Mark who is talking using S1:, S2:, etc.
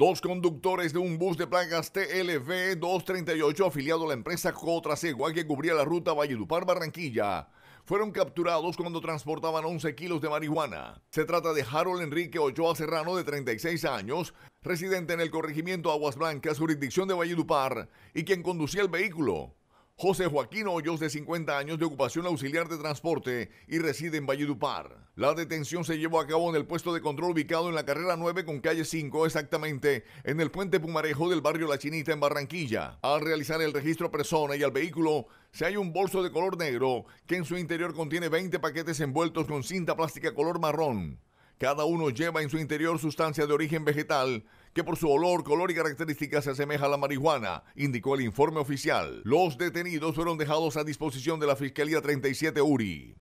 S1: Dos conductores de un bus de plagas TLV 238 afiliado a la empresa Cotrasegua que cubría la ruta Valledupar-Barranquilla fueron capturados cuando transportaban 11 kilos de marihuana. Se trata de Harold Enrique Ochoa Serrano, de 36 años, residente en el corregimiento Aguas Blancas, jurisdicción de Valledupar, y quien conducía el vehículo. José Joaquín Hoyos, de 50 años, de ocupación auxiliar de transporte y reside en Valledupar. La detención se llevó a cabo en el puesto de control ubicado en la carrera 9 con calle 5, exactamente en el puente Pumarejo del barrio La Chinita en Barranquilla. Al realizar el registro a persona y al vehículo, se halla un bolso de color negro que en su interior contiene 20 paquetes envueltos con cinta plástica color marrón. Cada uno lleva en su interior sustancia de origen vegetal que por su olor, color y características se asemeja a la marihuana, indicó el informe oficial. Los detenidos fueron dejados a disposición de la Fiscalía 37 URI.